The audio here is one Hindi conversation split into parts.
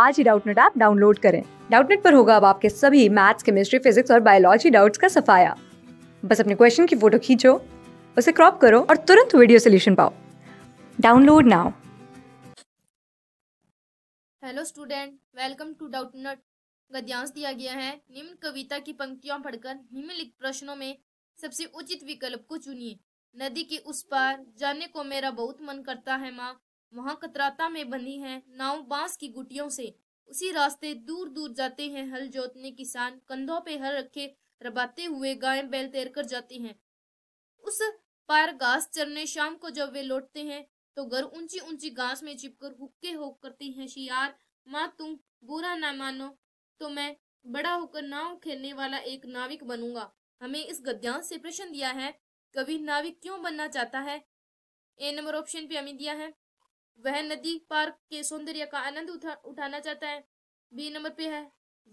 आज ही डाउटनेट ऐप डाउनलोड करें डाउटनेट पर होगा अब आपके सभी मैथ्स केमिस्ट्री फिजिक्स और बायोलॉजी डाउट्स का सफाया बस अपने क्वेश्चन की फोटो खींचो उसे क्रॉप करो और तुरंत वीडियो सोल्यूशन पाओ download now hello student welcome to Doubtnut गद्यांश दिया गया है निम्न कविता की पंक्तियों पढ़कर निम्नलिखित प्रश्नों में सबसे उचित विकल्प को चुनिए नदी के उस पार जाने को मेरा बहुत मन करता है माँ वहाँ कतराता में बनी है नाव बांस की गुटियों से उसी रास्ते दूर दूर जाते हैं हल जोतने किसान कंधों पे हल रखे रबाते हुए गाय बैल तैर कर जाते हैं उस पार घास चरने शाम को जब वे लौटते हैं तो घर ऊंची ऊंची घास में चिपकर हुक्के हो करती हैं शियार माँ तुम बुरा ना मानो तो मैं बड़ा होकर नाव खेलने वाला एक नाविक बनूंगा हमें इस गद्यांश से प्रश्न दिया है कवि नाविक क्यों बनना चाहता है ए नंबर ऑप्शन पे हमें दिया है वह नदी पार्क के सौंदर्य का आनंद उठा, उठाना चाहता है बी नंबर पे है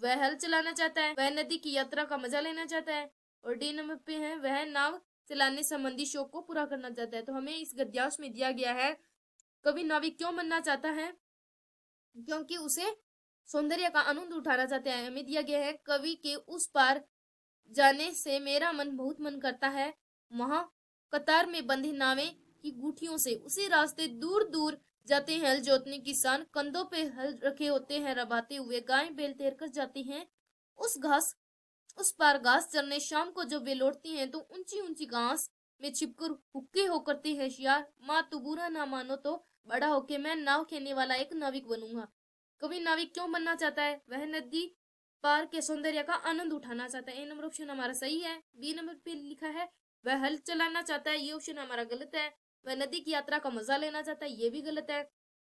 वह हल चलाना चाहता है वह नदी की यात्रा का मजा लेना चाहता है और डी नंबर पे है वह नाव चलाने संबंधी शौक को पूरा करना चाहता है तो हमें इस गद्यांश में दिया गया है कवि नाविक क्यों बनना चाहता है क्योंकि उसे सौंदर्य का आनंद उठाना चाहते हैं हमें दिया गया है कवि के उस पार जाने से मेरा मन बहुत मन करता है वहां कतार में बंधे नावें की गुठियों से उसी रास्ते दूर दूर जाते हैं हल जोतने किसान कंधों पे हल रखे होते हैं रबाते हुए गाय बेल तैर कर जाती हैं उस घास उस पार घास चरने शाम को जब वे लौटती हैं तो ऊंची ऊंची घास में छिपकर हुक्के हो करते हैं शियार माँ तू बुरा ना मानो तो बड़ा होके मैं नाव खेलने वाला एक नाविक बनूंगा कभी नाविक क्यों बनना चाहता है वह नदी पार के सौंदर्य का आनंद उठाना चाहता है ए नंबर ऑप्शन हमारा सही है बी नंबर पे लिखा है वह हल चलाना चाहता है ये ऑप्शन हमारा गलत है वह नदी की यात्रा का मजा लेना चाहता है ये भी गलत है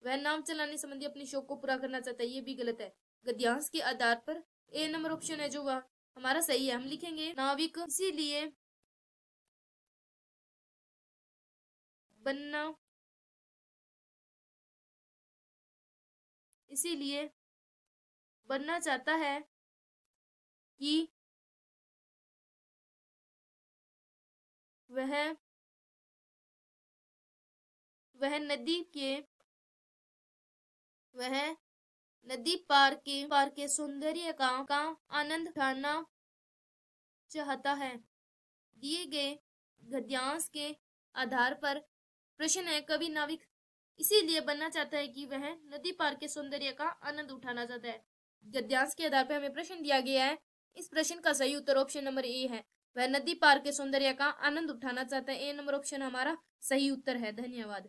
वह नाम चलाने संबंधी अपने शौक को पूरा करना चाहता है ये भी गलत है गद्यांश के आधार पर ए नंबर ऑप्शन है जो वह हमारा सही है हम लिखेंगे नाविक इसीलिए बनना इसीलिए बनना चाहता है कि वह वह नदी के वह नदी पार के पार के सौंदर्य का, का आनंद उठाना चाहता है दिए गए गद्यांश के आधार पर प्रश्न है कवि नाविक इसीलिए बनना चाहता है कि वह नदी पार के सौंदर्य का आनंद उठाना चाहता है गद्यांश के आधार पर हमें प्रश्न दिया गया है इस प्रश्न का सही उत्तर ऑप्शन नंबर ए है वह नदी पार के सौंदर्य का आनंद उठाना चाहता है ए नंबर ऑप्शन हमारा सही उत्तर है धन्यवाद